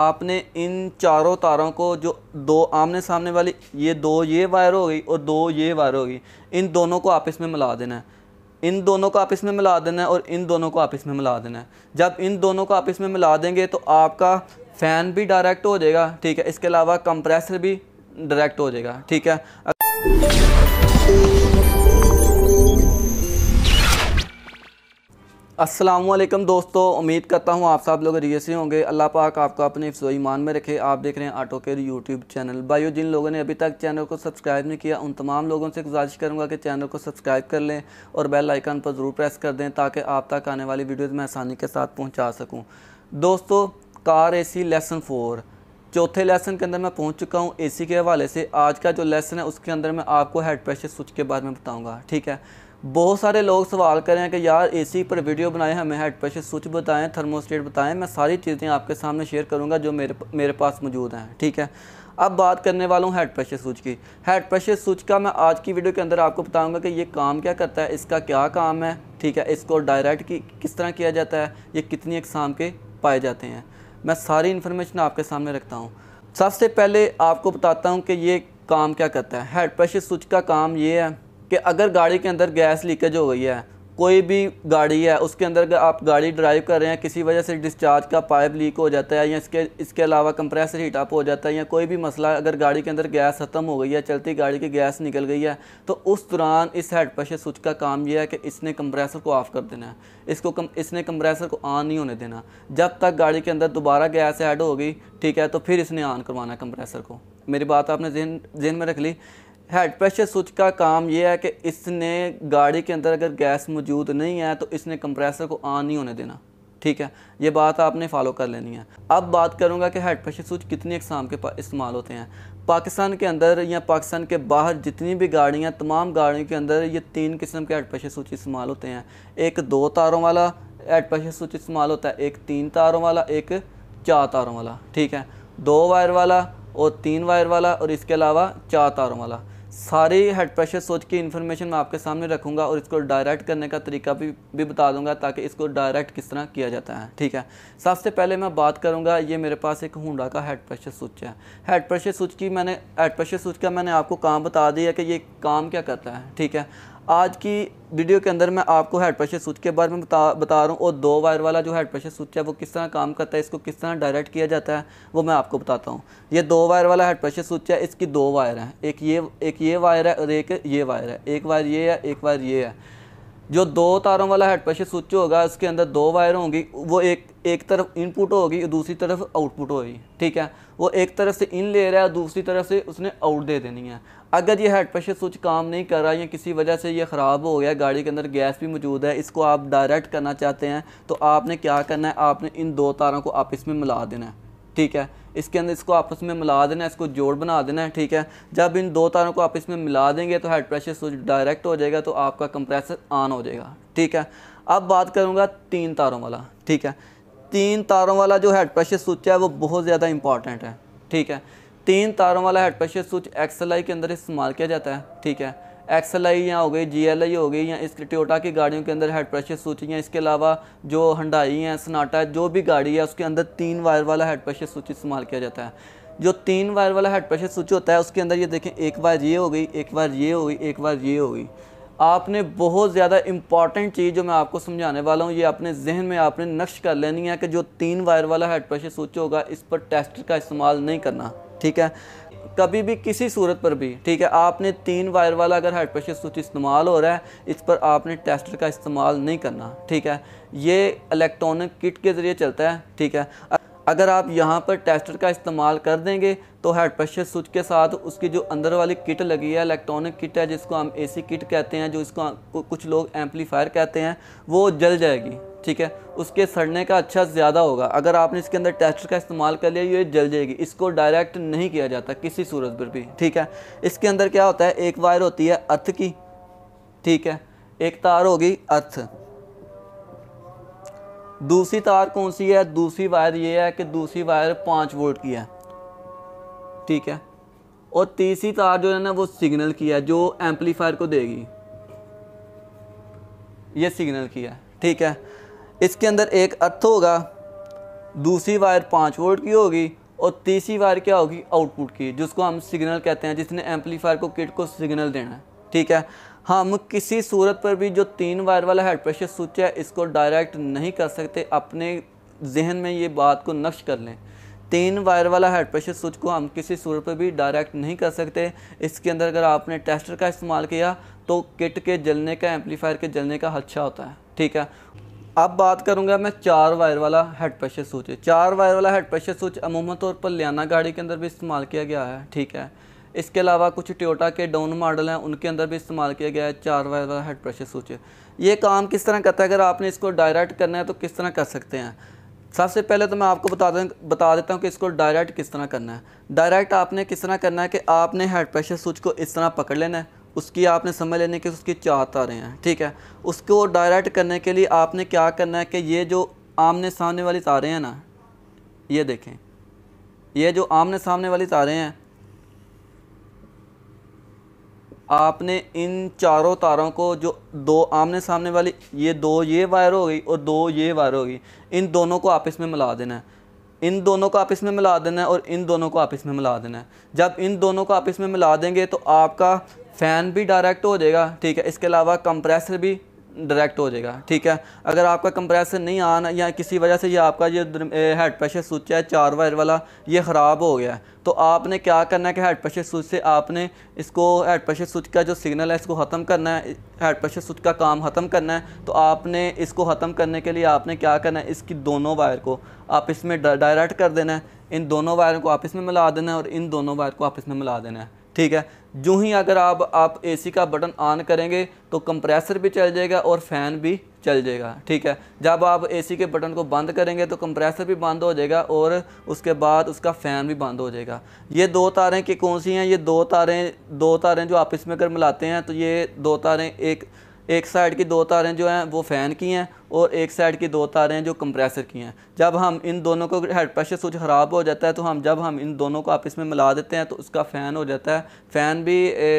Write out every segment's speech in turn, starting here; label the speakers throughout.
Speaker 1: आपने इन चारों तारों को जो दो आमने सामने वाली ये दो ये वायर हो गई और दो ये वायर हो गई इन दोनों को आपस में मिला देना है इन दोनों को आपस में मिला देना है और इन दोनों को आपस में मिला देना है जब इन दोनों को आपस में मिला देंगे तो आपका फ़ैन भी डायरेक्ट हो जाएगा ठीक है इसके अलावा कंप्रेसर भी डायरेक्ट हो जाएगा ठीक है असलम दोस्तों उम्मीद करता हूँ आप सब लोग रियसी होंगे अल्लाह पाक आपको अपने इफ्सो ईमान में रखे आप देख रहे हैं आटो के यूट्यूब चैनल भाइयों जिन लोगों ने अभी तक चैनल को सब्सक्राइब नहीं किया उन तमाम लोगों से गुजारिश करूँगा कि चैनल को सब्सक्राइब कर लें और बेल आइकन पर ज़रूर प्रेस कर दें ताकि आप तक आने वाली वीडियोज़ में आसानी के साथ पहुँचा सकूँ दोस्तों car A C lesson four चौथे लेसन के अंदर मैं पहुँच चुका ए सी के हवाले से आज का जो लेसन है उसके अंदर मैं आपको हेड प्रेशर स्विच के बारे में बताऊँगा ठीक है बहुत सारे लोग सवाल कर रहे हैं कि यार एसी पर वीडियो बनाएं हमें हेड प्रेशर स्विच बताएं थर्मोस्टेट बताएं मैं सारी चीज़ें आपके सामने शेयर करूंगा जो मेरे मेरे पास मौजूद हैं ठीक है अब बात करने वाला हूँ हेड प्रेशर स्विच की हेड प्रेशर स्विच का मैं आज की वीडियो के अंदर आपको बताऊँगा कि ये काम क्या करता है इसका क्या काम है ठीक है इसको डायरेक्ट की किस तरह किया जाता है ये कितनी अकसाम के पाए जाते हैं मैं सारी इन्फॉर्मेशन आपके सामने रखता हूँ सबसे पहले आपको बताता हूँ कि ये काम क्या करता है हेड प्रेशर स्विच का काम ये है कि अगर गाड़ी के अंदर गैस लीकेज हो गई है कोई भी गाड़ी है उसके अंदर आप गाड़ी ड्राइव कर रहे हैं किसी वजह से डिस्चार्ज का पाइप लीक हो जाता है या इसके इसके अलावा कंप्रेसर हीट अप हो जाता है या कोई भी मसला अगर गाड़ी के अंदर गैस ख़त्म हो गई है चलती गाड़ी की गैस निकल गई है तो उस दौरान इस हेड प्रेशर स्विच का काम यह है कि इसने कंप्रेसर को ऑफ़ कर देना है इसको कम इसने कंप्रेसर को ऑन नहीं होने देना जब तक गाड़ी के अंदर दोबारा गैस ऐड होगी ठीक है तो फिर इसने ऑन करवाना है कंप्रेसर को मेरी बात आपने जहन जहन में रख ली हेड प्रेशर स्विच का काम यह है कि इसने गाड़ी के अंदर अगर गैस मौजूद नहीं है तो इसने कंप्रेसर को ऑन नहीं होने देना ठीक है ये बात आपने फॉलो कर लेनी है अब बात करूँगा कि हेड प्रेशर स्विच कितनी अकसाम के इस्तेमाल होते हैं पाकिस्तान के अंदर या पाकिस्तान के बाहर जितनी भी गाड़ियाँ तमाम गाड़ियों के अंदर ये तीन किस्म के हेड प्रेशर स्विच इस्तेमाल होते हैं एक दो तारों वाला हेड प्रेशर स्विच इस्तेमाल होता है एक तीन तारों वाला एक चार तारों वाला ठीक है दो वायर वाला और तीन वायर वाला और इसके अलावा चार तारों वाला सारी हेड प्रेशर सोच की इन्फॉर्मेशन मैं आपके सामने रखूँगा और इसको डायरेक्ट करने का तरीका भी भी बता दूंगा ताकि इसको डायरेक्ट किस तरह किया जाता है ठीक है सबसे पहले मैं बात करूँगा ये मेरे पास एक हुडा का हेड प्रेशर स्वच है हेड प्रेशर स्वच की मैंने हेड प्रेशर स्विच का मैंने आपको काम बता दिया कि ये काम क्या करता है ठीक है आज की वीडियो के अंदर मैं आपको हेड प्रेशर स्विच के बारे में बता बता रहा हूँ और दो वायर वाला जो हेड प्रेशर स्विच है वो किस तरह काम करता है इसको किस तरह डायरेक्ट किया जाता है वो मैं आपको बताता हूँ ये दो वायर वाला हेड प्रेशर स्विच है इसकी दो वायर हैं एक ये एक ये वायर है और एक ये वायर है एक वायर ये है एक वायर ये है जो दो तारों वाला प्रेशर स्विच होगा इसके अंदर दो वायर होंगी वो एक एक तरफ इनपुट होगी दूसरी तरफ आउटपुट होगी ठीक है वो एक तरफ से इन ले रहा है दूसरी तरफ से उसने आउट दे देनी है अगर ये प्रेशर स्विच काम नहीं कर रहा या किसी वजह से ये ख़राब हो गया गाड़ी के अंदर गैस भी मौजूद है इसको आप डायरेक्ट करना चाहते हैं तो आपने क्या करना है आपने इन दो तारों को आपस में मिला देना है ठीक है इसके अंदर इसको आपस में मिला देना है इसको जोड़ बना देना है ठीक है जब इन दो तारों को आप इसमें मिला देंगे तो हेड प्रेशर स्विच डायरेक्ट हो जाएगा तो आपका कंप्रेसर ऑन हो जाएगा ठीक है अब बात करूँगा तीन तारों वाला ठीक है तीन तारों वाला जो हेड प्रेशर स्विच है वो बहुत ज़्यादा इंपॉर्टेंट है ठीक है तीन तारों वाला हेड प्रेशर स्विच एक्सएलआई के अंदर इस्तेमाल किया जाता है ठीक है एक्सएल आई या हो गई जी एल आई हो गई या इस टोटा की गाड़ियों के अंदर हेड प्रेशर स्विच हैं इसके अलावा जो हंडाई हैं सनाटा जो भी गाड़ी है उसके अंदर तीन वायर वाला हेड प्रेशर स्विच इस्तेमाल किया जाता है जो तीन वायर वाला हेड प्रेशर स्विच होता है उसके अंदर ये देखें एक बार ये हो गई एक बार ये हो गई एक बार ये हो गई आपने बहुत ज़्यादा इंपॉर्टेंट चीज़ जो मैं आपको समझाने वाला हूँ ये अपने जहन में आपने नक्श कर लेनी है कि जो तीन वायर वाला हेड प्रेशर स्विच होगा इस पर टेस्टर का इस्तेमाल नहीं करना ठीक है कभी भी किसी सूरत पर भी ठीक है आपने तीन वायर वाला अगर हेड प्रेशर स्विच इस्तेमाल हो रहा है इस पर आपने टेस्टर का इस्तेमाल नहीं करना ठीक है ये इलेक्ट्रॉनिक किट के ज़रिए चलता है ठीक है अगर आप यहाँ पर टेस्टर का इस्तेमाल कर देंगे तो हेड प्रेशर स्विच के साथ उसकी जो अंदर वाली किट लगी है इलेक्ट्रॉनिक किट है जिसको हम एसी किट कहते हैं जो इसको कुछ लोग एम्पलीफायर कहते हैं वो जल जाएगी ठीक है उसके सड़ने का अच्छा ज़्यादा होगा अगर आपने इसके अंदर टेस्टर का इस्तेमाल कर लिया ये जल जाएगी इसको डायरेक्ट नहीं किया जाता किसी सूरत पर भी ठीक है इसके अंदर क्या होता है एक वायर होती है अर्थ की ठीक है एक तार होगी अर्थ दूसरी तार कौन सी है दूसरी वायर ये है कि दूसरी वायर पाँच वोल्ट की है ठीक है और तीसरी तार जो है ना वो सिग्नल की है जो एम्पलीफायर को देगी ये सिग्नल की है ठीक है इसके अंदर एक अर्थ होगा दूसरी वायर पाँच वोल्ट की होगी और तीसरी वायर क्या होगी आउटपुट की जिसको हम सिग्नल कहते हैं जिसने एम्पलीफायर को किट को सिग्नल देना है ठीक है हम किसी सूरत पर भी जो तीन वायर वाला हेड प्रेशर स्विच है इसको डायरेक्ट नहीं कर सकते अपने जहन में ये बात को नक्श कर लें तीन वायर वाला हेड प्रेशर स्विच को हम किसी सूरत पर भी डायरेक्ट नहीं कर सकते इसके अंदर अगर आपने टेस्टर का इस्तेमाल किया तो किट के जलने का एम्पलीफायर के जलने का अच्छा होता है ठीक है अब बात करूंगा मैं चार वायर वाला हेड प्रेशर स्विच चार वायर वाला हेड प्रेशर स्विच अमूमा तौर पर लियाना गाड़ी के अंदर भी इस्तेमाल किया गया है ठीक है इसके अलावा कुछ टोयोटा के डाउन मॉडल हैं उनके अंदर भी इस्तेमाल किया गया है चार वायर वाला हेड प्रेशर स्विच ये काम किस तरह करता है अगर आपने इसको डायरेक्ट करना है तो किस तरह कर सकते हैं सबसे पहले तो मैं आपको बता दें बता देता हूँ कि इसको डायरेक्ट किस तरह करना है डायरेक्ट आपने किस तरह करना है कि आपने हेड प्रेशर स्विच को इस तरह पकड़ लेना है उसकी आपने समझ लेने की उसकी चार तारें हैं ठीक है उसको डायरेक्ट करने के लिए आपने क्या करना है कि ये जो आमने सामने वाली तारें हैं ना ये देखें ये जो आमने सामने वाली तारें हैं आपने इन चारों तारों को जो दो आमने सामने वाली ये दो ये वायर हो गई और दो ये वायर हो गई इन दोनों को आपस में मिला देना है इन दोनों को आप इसमें मिला देना है और इन दोनों को आप इसमें मिला देना है जब इन दोनों को आप इसमें मिला देंगे तो आपका फ़ैन भी डायरेक्ट हो जाएगा ठीक है इसके अलावा कंप्रेसर भी डायरेक्ट हो जाएगा ठीक है अगर आपका कंप्रेसर नहीं आना या किसी वजह से ये आपका ये हेड प्रेशर स्विच है चार वायर वाला ये ख़राब हो गया है तो आपने क्या करना है कि हेड प्रेशर स्विच से आपने इसको हेड प्रेशर स्विच का जो सिग्नल है इसको ख़त्म करना है हेड प्रेशर स्विच का काम ख़त्म करना है तो आपने इसको ख़त्म करने के लिए आपने क्या करना है इसकी दोनों वायर को आप इसमें डायरेक्ट कर देना है इन दोनों वायर को आप इसमें मिला देना है और इन दोनों वायर को आप इसमें मिला देना है ठीक है जो ही अगर आप आप एसी का बटन ऑन करेंगे तो कंप्रेसर भी चल जाएगा और फ़ैन भी चल जाएगा ठीक है जब आप एसी के बटन को बंद करेंगे तो कंप्रेसर भी बंद हो जाएगा और उसके बाद उसका फ़ैन भी बंद हो जाएगा ये दो तारें कि कौन सी हैं ये दो तारें दो तारें जो आप इसमें अगर मिलाते हैं तो ये दो तारें एक एक साइड की दो तारें जो हैं वो फ़ैन की हैं और एक साइड की दो तारें जो कंप्रेसर की हैं जब हम इन दोनों को हेड प्रेशर स्विच ख़राब हो जाता है तो हम जब हम इन दोनों को आपस में मिला देते हैं तो उसका फ़ैन हो जाता है फ़ैन भी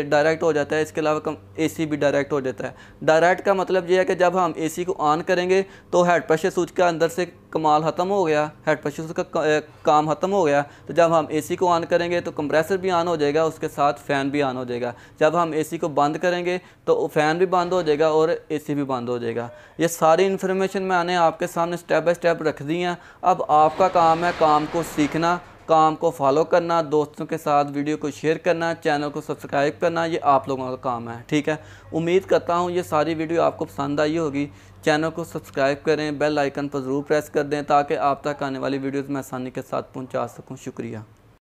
Speaker 1: डायरेक्ट हो जाता है इसके अलावा ए सी भी डायरेक्ट हो जाता है डायरेक्ट का मतलब यह है कि जब हम ए सी को ऑन करेंगे तो हेड प्रेशर स्विच का अंदर से कमाल ख़त्म हो गया हेड प्रेशर स्विच का काम ख़त्म हो गया तो जब हम ए सी को ऑन करेंगे तो कंप्रेसर भी ऑन हो जाएगा उसके साथ फ़ैन भी ऑन हो जाएगा जब हम ए सी को बंद करेंगे तो फ़ैन भी बंद हो जाएगा और ए सी भी बंद हो जाएगा ये सारी इन्फॉर्मेशन मैंने आपके सामने स्टेप बाय स्टेप रख दी हैं अब आपका काम है काम को सीखना काम को फॉलो करना दोस्तों के साथ वीडियो को शेयर करना चैनल को सब्सक्राइब करना ये आप लोगों का काम है ठीक है उम्मीद करता हूँ ये सारी वीडियो आपको पसंद आई होगी चैनल को सब्सक्राइब करें बेल आइकन पर ज़रूर प्रेस कर दें ताकि आप तक आने वाली वीडियोज़ मैं आसानी के साथ पहुँचा सकूँ शुक्रिया